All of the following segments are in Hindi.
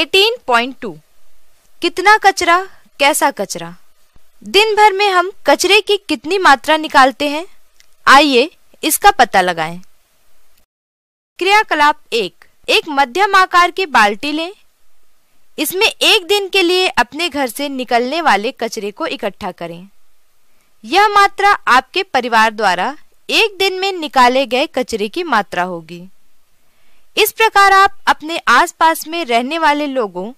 18.2 कितना कचरा कैसा कचरा दिन भर में हम कचरे की कितनी मात्रा निकालते हैं आइए इसका पता लगाएं। क्रियाकलाप एक एक मध्यम आकार की बाल्टी लें इसमें एक दिन के लिए अपने घर से निकलने वाले कचरे को इकट्ठा करें यह मात्रा आपके परिवार द्वारा एक दिन में निकाले गए कचरे की मात्रा होगी इस प्रकार आप अपने आसपास में रहने वाले लोगों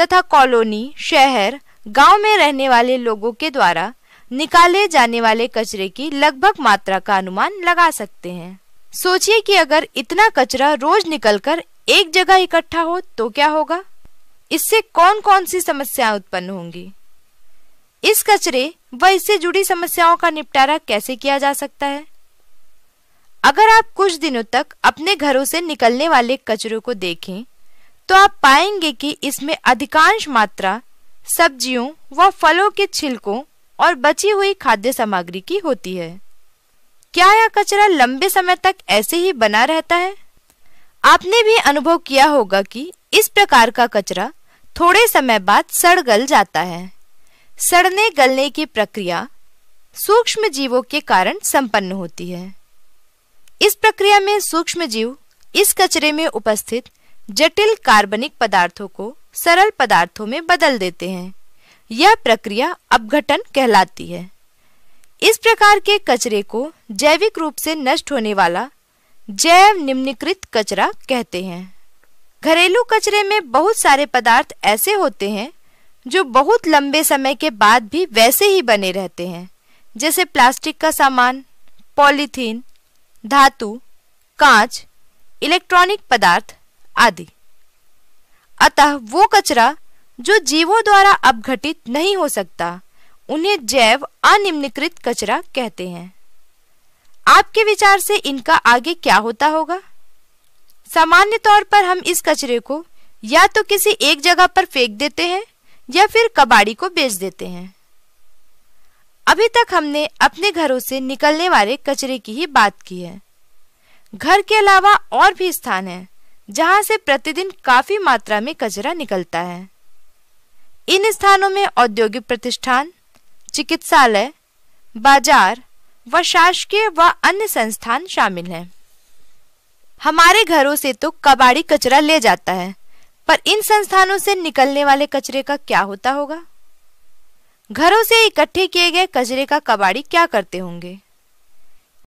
तथा कॉलोनी शहर गांव में रहने वाले लोगों के द्वारा निकाले जाने वाले कचरे की लगभग मात्रा का अनुमान लगा सकते हैं सोचिए कि अगर इतना कचरा रोज निकलकर एक जगह इकट्ठा हो तो क्या होगा इससे कौन कौन सी समस्याएं उत्पन्न होंगी इस कचरे व इससे जुड़ी समस्याओं का निपटारा कैसे किया जा सकता है अगर आप कुछ दिनों तक अपने घरों से निकलने वाले कचरे को देखें तो आप पाएंगे कि इसमें अधिकांश मात्रा सब्जियों व फलों के छिलकों और बची हुई खाद्य सामग्री की होती है क्या यह कचरा लंबे समय तक ऐसे ही बना रहता है आपने भी अनुभव किया होगा कि इस प्रकार का कचरा थोड़े समय बाद सड़ गल जाता है सड़ने गलने की प्रक्रिया सूक्ष्म जीवों के कारण संपन्न होती है इस प्रक्रिया में सूक्ष्म जीव इस कचरे में उपस्थित जटिल कार्बनिक पदार्थों को सरल पदार्थों में बदल देते हैं यह प्रक्रिया अपघटन कहलाती है इस प्रकार के कचरे को जैविक रूप से नष्ट होने वाला जैव निम्नीकृत कचरा कहते हैं घरेलू कचरे में बहुत सारे पदार्थ ऐसे होते हैं जो बहुत लंबे समय के बाद भी वैसे ही बने रहते हैं जैसे प्लास्टिक का सामान पॉलीथीन धातु कांच इलेक्ट्रॉनिक पदार्थ आदि अतः वो कचरा जो जीवों द्वारा अपघटित नहीं हो सकता उन्हें जैव अनिम्नकृत कचरा कहते हैं आपके विचार से इनका आगे क्या होता होगा सामान्य तौर पर हम इस कचरे को या तो किसी एक जगह पर फेंक देते हैं या फिर कबाड़ी को बेच देते हैं अभी तक हमने अपने घरों से निकलने वाले कचरे की ही बात की है घर के अलावा और भी स्थान है जहां से प्रतिदिन काफी मात्रा में कचरा निकलता है इन स्थानों में औद्योगिक प्रतिष्ठान चिकित्सालय बाजार व शासकीय व अन्य संस्थान शामिल हैं हमारे घरों से तो कबाड़ी कचरा ले जाता है पर इन संस्थानों से निकलने वाले कचरे का क्या होता होगा घरों से इकट्ठे किए गए कचरे का कबाड़ी क्या करते होंगे